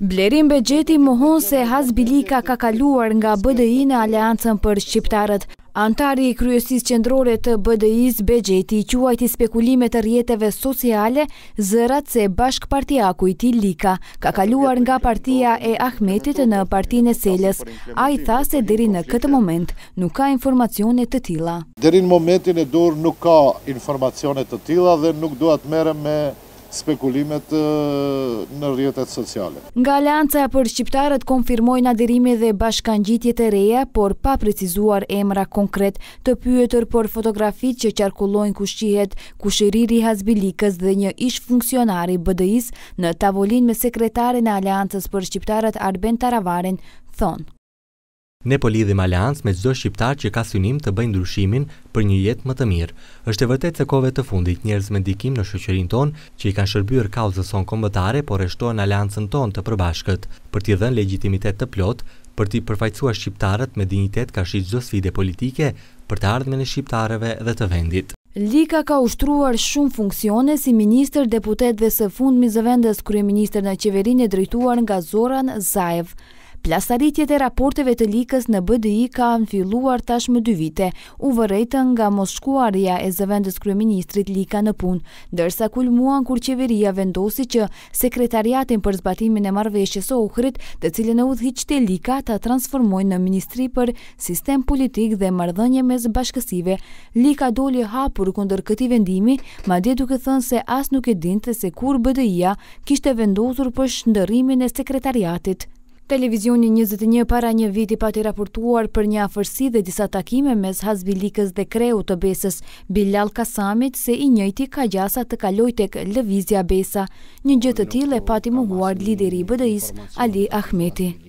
Blerim Begjeti mohon se Haz Bilika ka kaluar nga BDI në Aleancën për Shqiptarët. Antari i kryesis qëndrore të BDI-s Begjeti i quajti spekulimet të rjetëve sociale zërat se bashk partia kujti Lika ka kaluar nga partia e Ahmetit në partin e Seles. A i tha se deri në këtë moment nuk ka informacionet të tila. Deri në momentin e dur nuk ka informacionet të tila dhe nuk duat mere me spekulimet në rjetet sociale. Nga alianca për shqiptarët konfirmojnë adirimi dhe gjitjet e reja, por pa precizuar emra konkret të pyëtër për fotografit që qarkullojnë kushqihet kushëriri Hazbilikës dhe një ish funksionari BDIs në tavolin me sekretare në aliancës për shqiptarët Arben Taravaren, thonë. Ne po lidhim aleancë me çdo shqiptar që ka synim të bëjnë ndryshimin për një jetë më të mirë. Është e vërtet se kove të fundit njerëz me dikim në shoqërinë tonë që i kanë shërbyer kauzës son kombëtare, por reshtojnë aleancën tonë të përbashkët për t'i dhënë legitimitet të plot, për t'i përfaqësuar shqiptarët me dinjitet ka shi çdo sfide politike për të ardhmen e shqiptarëve dhe të vendit. Lika ka ushtruar shumë funksione si minister deputetve së fund mizëvendës kryeministër në qeverinë e drejtuar nga Zoran Zaev. Plasaritjet e raporteve të likës në BDI ka filluar tash më dy vite, u vërrejtën nga moshkuarja e zëvendës kryeministrit lika në punë, dërsa kulmuan kur qeveria vendosi që sekretariatin për zbatimin e marveshjes o uhrit, të cilën e u lika të transformojnë në Ministri për Sistem Politik dhe Mardhënje me bashkësive. Lika doli hapur kunder këti vendimi, ma dje duke thënë se as nuk e dinte se kur BDI-a kishte vendosur për shëndërimin e sekretariatit. Televizioni 21 para një viti pati raportuar për një afërsi dhe disa takime mes Hazbilikës dhe Kreu të Besës, Bilal Kasamit, se i njëti ka gjasa të kaloj tek Lëvizja Besa, një gjëtë të tjil e pati muhuar lideri i s Ali Ahmeti.